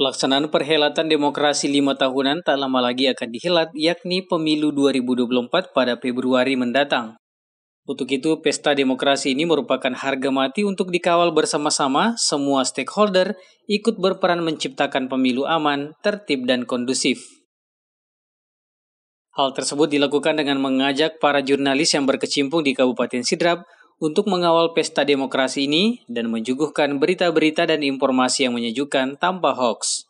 Pelaksanaan perhelatan demokrasi lima tahunan tak lama lagi akan dihelat, yakni pemilu 2024 pada Februari mendatang. Untuk itu, pesta demokrasi ini merupakan harga mati untuk dikawal bersama-sama semua stakeholder ikut berperan menciptakan pemilu aman, tertib, dan kondusif. Hal tersebut dilakukan dengan mengajak para jurnalis yang berkecimpung di Kabupaten Sidrap untuk mengawal pesta demokrasi ini dan menjuguhkan berita-berita dan informasi yang menyejukkan tanpa hoax.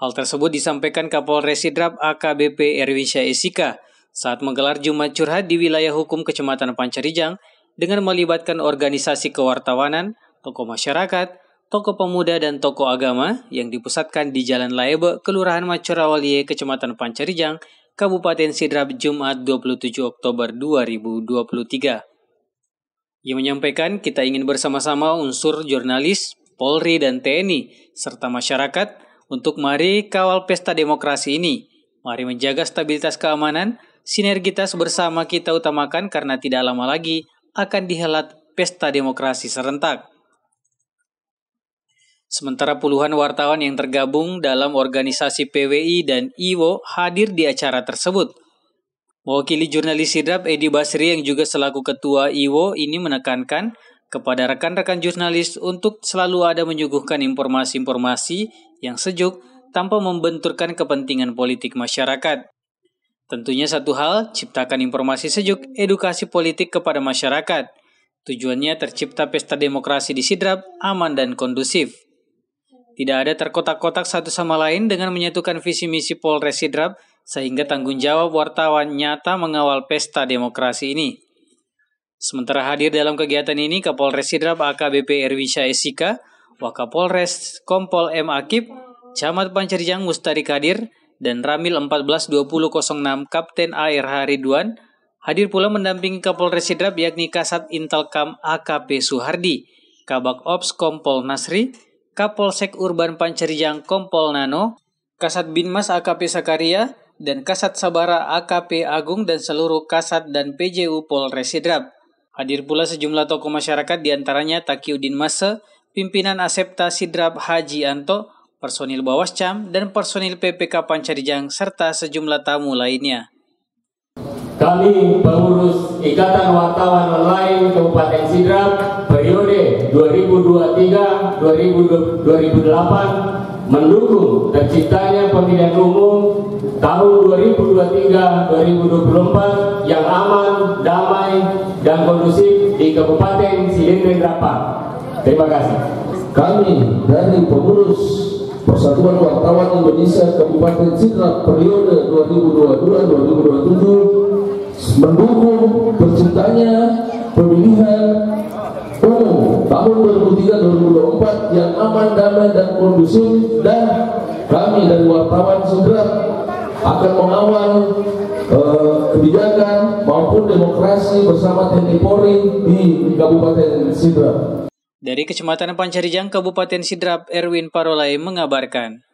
Hal tersebut disampaikan Kapolres Sidrap AKBP Erwin Syaisika saat menggelar Jumat Curhat di wilayah hukum Kecamatan Pancarijang dengan melibatkan organisasi kewartawanan, tokoh masyarakat, tokoh pemuda dan tokoh agama yang dipusatkan di Jalan Laebe, Kelurahan Macorawalie, Kecamatan Pancarijang, Kabupaten Sidrap Jumat 27 Oktober 2023. Ia menyampaikan kita ingin bersama-sama unsur jurnalis, Polri, dan TNI, serta masyarakat untuk mari kawal pesta demokrasi ini. Mari menjaga stabilitas keamanan, sinergitas bersama kita utamakan karena tidak lama lagi akan dihelat pesta demokrasi serentak. Sementara puluhan wartawan yang tergabung dalam organisasi PWI dan IWO hadir di acara tersebut. Mewakili jurnalis Sidrap, Edi Basri yang juga selaku ketua IWO ini menekankan kepada rekan-rekan jurnalis untuk selalu ada menyuguhkan informasi-informasi yang sejuk tanpa membenturkan kepentingan politik masyarakat. Tentunya satu hal, ciptakan informasi sejuk edukasi politik kepada masyarakat. Tujuannya tercipta pesta demokrasi di Sidrap aman dan kondusif. Tidak ada terkotak-kotak satu sama lain dengan menyatukan visi misi Polres Sidrap sehingga tanggung jawab wartawan nyata mengawal pesta demokrasi ini. Sementara hadir dalam kegiatan ini Kapolres Sidrap AKBP Erwin Syaisika, Wakapolres Kompol M. Akib, Camat Pancerjang Mustari Kadir dan Ramil 142006 Kapten Air Hariduan hadir pula mendampingi Kapolres Sidrap yakni Kasat Intelkam AKP Suhardi, Kabak Ops Kompol Nasri, Kapolsek Urban Pancerjang Kompol Nano, Kasat Binmas AKP Sakaria, dan Kasat Sabara AKP Agung dan seluruh Kasat dan PJU Polres Sidrap. Hadir pula sejumlah tokoh masyarakat diantaranya Takiudin Mase, pimpinan Asepta Sidrap Haji Anto, personil Bawascam, dan personil PPK Pancarijang, serta sejumlah tamu lainnya. Kami pengurus Ikatan Wartawan Online Kabupaten Sidrap periode 2023-2028 mendukung terciptanya pemilihan umum tahun 2023-2024 yang aman, damai, dan kondusif di Kabupaten Silindeng Rapat. Terima kasih. Kami dari pengurus Persatuan Wartawan Indonesia Kabupaten Citra periode 2022-2027 mendukung terciptanya pemilihan tahun 2003-2004 yang aman, damai, dan kondusif dan kami dari wartawan segera akan mengawal uh, kebijakan maupun demokrasi bersama TNI Polri di Kabupaten Sidrap. Dari Kecamatan Pancarijang, Kabupaten Sidrap, Erwin Parolai mengabarkan.